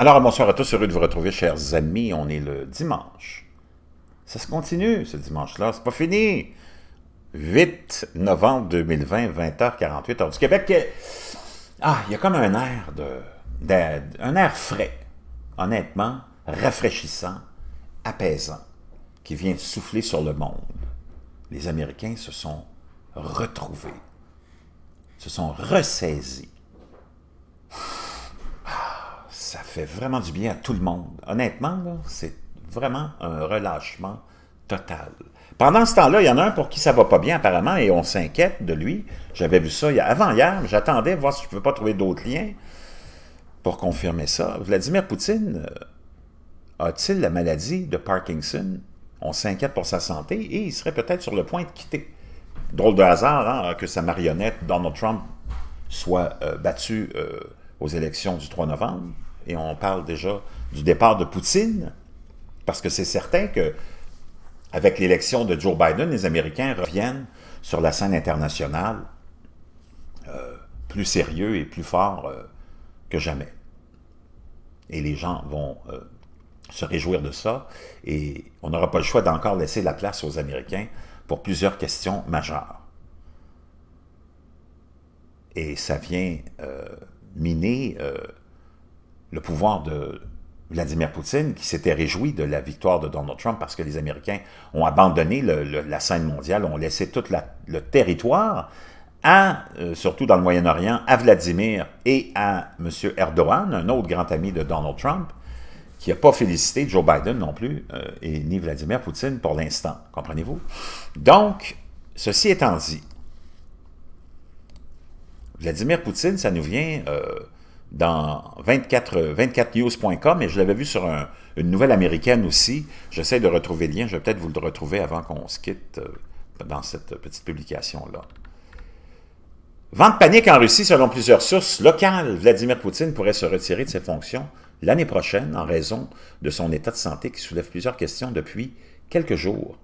Alors, bonsoir à tous, heureux de vous retrouver, chers amis. On est le dimanche. Ça se continue, ce dimanche-là. C'est pas fini. 8 novembre 2020, 20h48, heure du Québec. Ah, il y a comme un air de, un air frais, honnêtement, rafraîchissant, apaisant, qui vient souffler sur le monde. Les Américains se sont retrouvés, se sont ressaisis vraiment du bien à tout le monde. Honnêtement, c'est vraiment un relâchement total. Pendant ce temps-là, il y en a un pour qui ça va pas bien apparemment et on s'inquiète de lui. J'avais vu ça avant-hier, j'attendais voir si je ne pouvais pas trouver d'autres liens pour confirmer ça. Vladimir Poutine euh, a-t-il la maladie de Parkinson? On s'inquiète pour sa santé et il serait peut-être sur le point de quitter. Drôle de hasard hein, que sa marionnette Donald Trump soit euh, battue euh, aux élections du 3 novembre et on parle déjà du départ de Poutine, parce que c'est certain que avec l'élection de Joe Biden, les Américains reviennent sur la scène internationale euh, plus sérieux et plus fort euh, que jamais. Et les gens vont euh, se réjouir de ça, et on n'aura pas le choix d'encore laisser la place aux Américains pour plusieurs questions majeures. Et ça vient miner le pouvoir de Vladimir Poutine, qui s'était réjoui de la victoire de Donald Trump parce que les Américains ont abandonné la scène mondiale, ont laissé tout le territoire à, euh, surtout dans le Moyen-Orient, à Vladimir et à M. Erdogan, un autre grand ami de Donald Trump, qui n'a pas félicité Joe Biden non plus, euh, et ni Vladimir Poutine pour l'instant, comprenez-vous? Donc, ceci étant dit, Vladimir Poutine, ça nous vient... Euh, dans 24, newscom et je l'avais vu sur une nouvelle américaine aussi. J'essaie de retrouver le lien. Je vais peut-être vous le retrouver avant qu'on se quitte euh, dans cette petite publication-là. Vente panique en Russie, selon plusieurs sources locales. Vladimir Poutine pourrait se retirer de ses fonctions l'année prochaine en raison de son état de santé qui soulève plusieurs questions depuis quelques jours.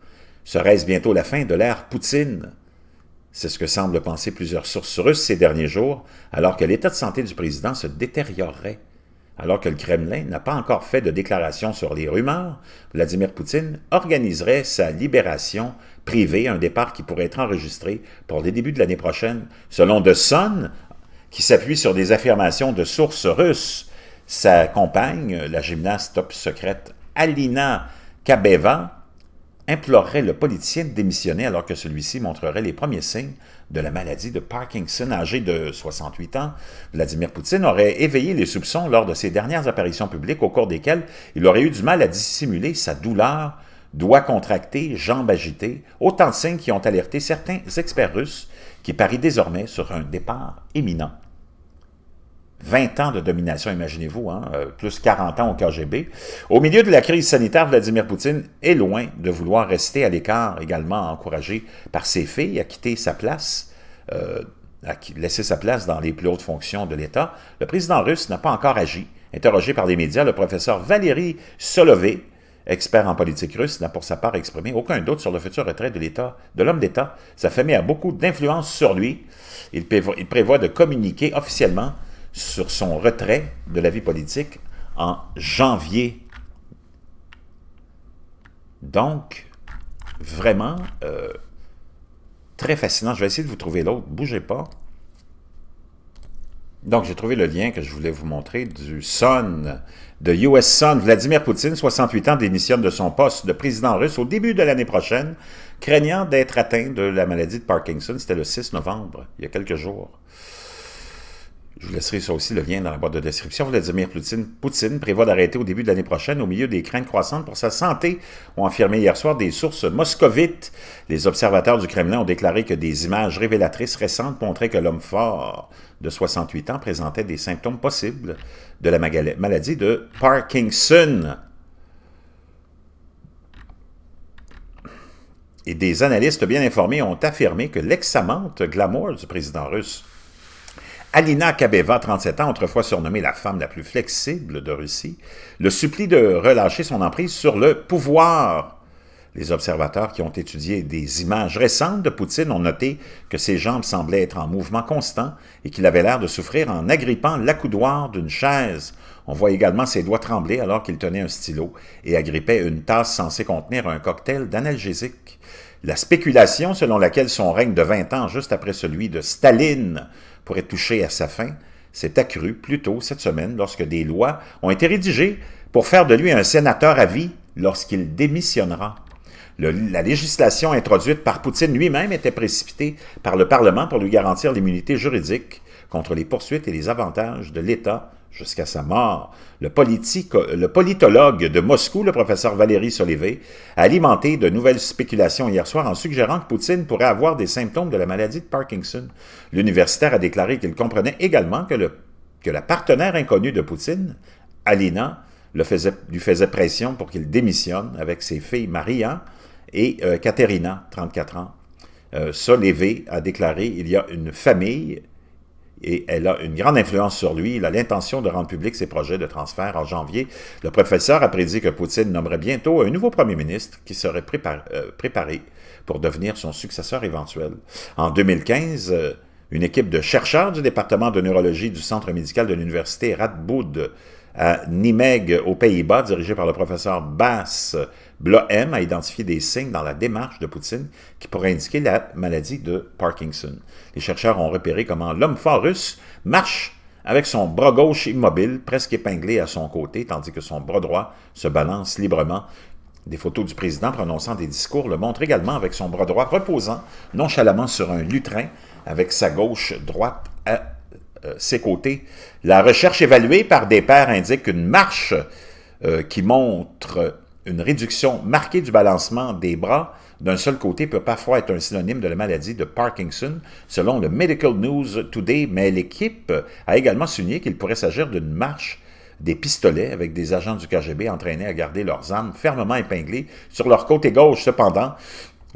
Serait-ce bientôt la fin de l'ère Poutine c'est ce que semblent penser plusieurs sources russes ces derniers jours, alors que l'état de santé du président se détériorerait. Alors que le Kremlin n'a pas encore fait de déclaration sur les rumeurs, Vladimir Poutine organiserait sa libération privée, un départ qui pourrait être enregistré pour les débuts de l'année prochaine, selon The Sun, qui s'appuie sur des affirmations de sources russes. Sa compagne, la gymnaste top secrète Alina Kabeva, implorerait le politicien de démissionner alors que celui-ci montrerait les premiers signes de la maladie de Parkinson. Âgé de 68 ans, Vladimir Poutine aurait éveillé les soupçons lors de ses dernières apparitions publiques au cours desquelles il aurait eu du mal à dissimuler sa douleur, doigts contractés, jambes agitées, autant de signes qui ont alerté certains experts russes qui parient désormais sur un départ imminent 20 ans de domination, imaginez-vous, hein, euh, plus 40 ans au KGB. Au milieu de la crise sanitaire, Vladimir Poutine est loin de vouloir rester à l'écart, également encouragé par ses filles à quitter sa place, euh, à laisser sa place dans les plus hautes fonctions de l'État. Le président russe n'a pas encore agi. Interrogé par les médias, le professeur Valérie Solové, expert en politique russe, n'a pour sa part exprimé aucun doute sur le futur retrait de l'État, de l'homme d'État. Sa famille a beaucoup d'influence sur lui. il prévoit de communiquer officiellement sur son retrait de la vie politique en janvier. Donc, vraiment, euh, très fascinant. Je vais essayer de vous trouver l'autre. Bougez pas. Donc, j'ai trouvé le lien que je voulais vous montrer du Sun, de US Sun. Vladimir Poutine, 68 ans, démissionne de son poste de président russe au début de l'année prochaine, craignant d'être atteint de la maladie de Parkinson. C'était le 6 novembre, il y a quelques jours. Je vous laisserai ça aussi, le lien dans la boîte de description. Vladimir Poutine, Poutine prévoit d'arrêter au début de l'année prochaine au milieu des craintes croissantes pour sa santé, ont affirmé hier soir des sources moscovites. Les observateurs du Kremlin ont déclaré que des images révélatrices récentes montraient que l'homme fort de 68 ans présentait des symptômes possibles de la maladie de Parkinson. Et des analystes bien informés ont affirmé que lex glamour du président russe Alina Kabeva, 37 ans, autrefois surnommée la femme la plus flexible de Russie, le supplie de relâcher son emprise sur le pouvoir. Les observateurs qui ont étudié des images récentes de Poutine ont noté que ses jambes semblaient être en mouvement constant et qu'il avait l'air de souffrir en agrippant l'accoudoir d'une chaise. On voit également ses doigts trembler alors qu'il tenait un stylo et agrippait une tasse censée contenir un cocktail d'analgésique. La spéculation selon laquelle son règne de 20 ans, juste après celui de Staline, pourrait toucher à sa fin, s'est accrue plus tôt cette semaine lorsque des lois ont été rédigées pour faire de lui un sénateur à vie lorsqu'il démissionnera. la législation introduite par Poutine lui-même était précipitée par le Parlement pour lui garantir l'immunité juridique contre les poursuites et les avantages de l'État jusqu'à sa mort, le, politologue de Moscou, le professeur Valérie Solévé, a alimenté de nouvelles spéculations hier soir en suggérant que Poutine pourrait avoir des symptômes de la maladie de Parkinson. L'universitaire a déclaré qu'il comprenait également que, la partenaire inconnue de Poutine, Alina, lui faisait pression pour qu'il démissionne avec ses filles Maria et Katerina, euh, 34 ans. Euh, Solévé a déclaré « Il y a une famille et elle a une grande influence sur lui. Il a l'intention de rendre public ses projets de transfert en janvier. Le professeur a prédit que Poutine nommerait bientôt un nouveau premier ministre qui serait euh, préparé pour devenir son successeur éventuel. En 2015, euh, une équipe de chercheurs du département de neurologie du Centre médical de l'Université Radboud à Nimeg, aux Pays-Bas, dirigé par le professeur Bass Blohem, a identifié des signes dans la démarche de Poutine qui pourraient indiquer la maladie de Parkinson. Les chercheurs ont repéré comment l'homme fort russe marche avec son bras gauche immobile, presque épinglé à son côté, tandis que son bras droit se balance librement. Des photos du président prononçant des discours le montrent également avec son bras droit reposant nonchalamment sur un lutrin, avec sa gauche droite à euh, ses côtés. La recherche évaluée par des pairs indique qu'une marche euh, qui montre une réduction marquée du balancement des bras d'un seul côté peut parfois être un synonyme de la maladie de Parkinson, selon le Medical News Today, mais l'équipe a également souligné qu'il pourrait s'agir d'une marche des pistolets avec des agents du KGB entraînés à garder leurs armes fermement épinglées sur leur côté gauche. Cependant,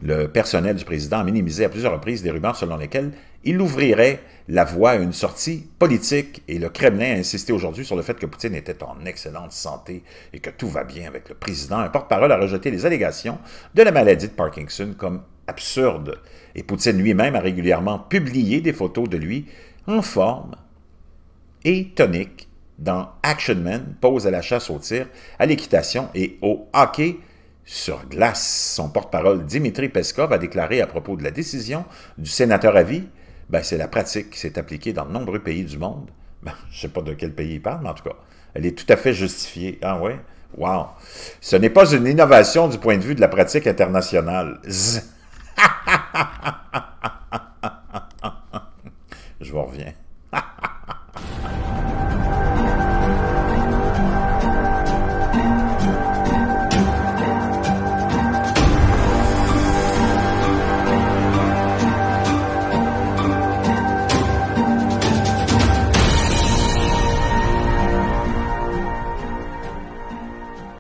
le personnel du président a minimisé à plusieurs reprises des rumeurs selon lesquelles il ouvrirait la voie à une sortie politique et le Kremlin a insisté aujourd'hui sur le fait que Poutine était en excellente santé et que tout va bien avec le président. Un porte-parole a rejeté les allégations de la maladie de Parkinson comme absurdes et Poutine lui-même a régulièrement publié des photos de lui en forme et tonique dans Action Man, pose à la chasse au tir, à l'équitation et au hockey sur glace. Son porte-parole Dimitri Peskov a déclaré à propos de la décision du sénateur à vie ben, c'est la pratique qui s'est appliquée dans de nombreux pays du monde. Ben, je ne sais pas de quel pays il parle, mais en tout cas, elle est tout à fait justifiée. Ah ouais? Wow! Ce n'est pas une innovation du point de vue de la pratique internationale. Z je vous reviens.